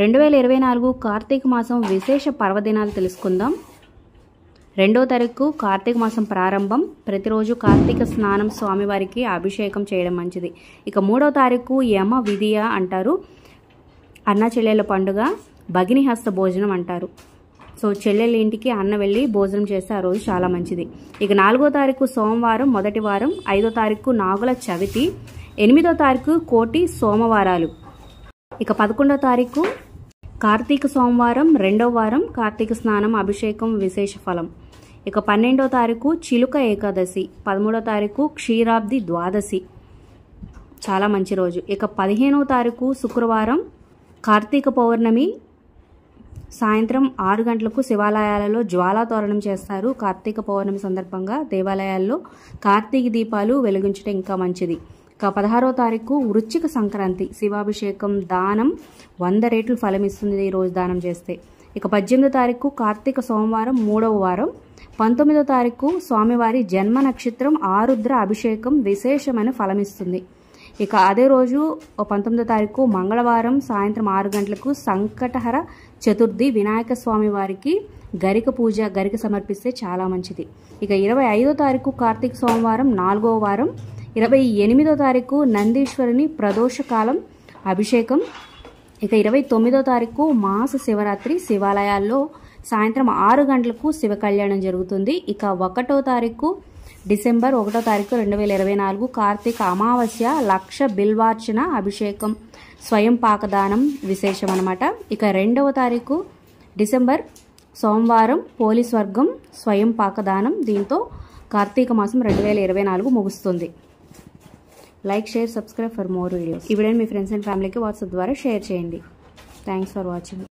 రెండు వేల ఇరవై నాలుగు కార్తీక మాసం విశేష పర్వదినాలు తెలుసుకుందాం రెండో తారీఖు కార్తీక మాసం ప్రారంభం ప్రతిరోజు కార్తీక స్నానం స్వామివారికి అభిషేకం చేయడం మంచిది ఇక మూడో తారీఖు యమ విధియ అంటారు అన్న చెల్లెల పండుగ భగినిహస్త భోజనం అంటారు సో చెల్లెళ్ళ ఇంటికి అన్న వెళ్ళి భోజనం చేస్తే ఆ రోజు చాలా మంచిది ఇక నాలుగో తారీఖు సోమవారం మొదటి వారం ఐదో తారీఖు నాగుల చవితి ఎనిమిదో తారీఖు కోటి సోమవారాలు ఇక పదకొండో తారీఖు కార్తీక సోమవారం రెండో వారం కార్తీక స్నానం అభిషేకం విశేష ఫలం ఇక పన్నెండో తారీఖు చిలుక ఏకాదశి పదమూడో తారీఖు క్షీరాబ్ది ద్వాదశి చాలా మంచి రోజు ఇక పదిహేనో తారీఖు శుక్రవారం కార్తీక పౌర్ణమి సాయంత్రం ఆరు గంటలకు శివాలయాలలో జ్వాలా తోరణం చేస్తారు కార్తీక పౌర్ణమి సందర్భంగా దేవాలయాల్లో కార్తీక దీపాలు వెలిగించడం ఇంకా మంచిది ఇక పదహారో తారీఖు వృచ్చిక సంక్రాంతి శివాభిషేకం దానం వంద రేట్లు ఫలమిస్తుంది ఈరోజు దానం చేస్తే ఇక పద్దెనిమిదో తారీఖు కార్తీక సోమవారం మూడవ వారం పంతొమ్మిదో తారీఖు స్వామివారి జన్మ నక్షత్రం ఆరుద్ర అభిషేకం విశేషమైన ఫలమిస్తుంది ఇక అదే రోజు పంతొమ్మిదో తారీఖు మంగళవారం సాయంత్రం ఆరు గంటలకు సంకటహర చతుర్థి వినాయక స్వామి వారికి గరిక పూజ గరిక సమర్పిస్తే చాలా మంచిది ఇక ఇరవై ఐదో తారీఖు కార్తీక సోమవారం నాలుగో వారం ఇరవై ఎనిమిదో తారీఖు నందీశ్వరుని ప్రదోషకాలం అభిషేకం ఇక ఇరవై తొమ్మిదో తారీఖు మాస శివరాత్రి శివాలయాల్లో సాయంత్రం ఆరు గంటలకు శివ కళ్యాణం జరుగుతుంది ఇక ఒకటో తారీఖు డిసెంబర్ ఒకటో తారీఖు రెండు వేల ఇరవై నాలుగు కార్తీక అమావాస్య లక్ష బిల్వార్చన అభిషేకం స్వయం పాకదానం విశేషం అనమాట ఇక రెండవ తారీఖు డిసెంబర్ సోమవారం పోలీస్ వర్గం స్వయం పాకదానం దీంతో కార్తీక మాసం రెండు వేల ఇరవై నాలుగు ముగుస్తుంది like share subscribe for more videos ఈ మీ ఫ్రెండ్స్ అండ్ ఫ్యామిలీకి వాట్సాప్ ద్వారా షేర్ చేయండి థ్యాంక్స్ ఫర్ వాచింగ్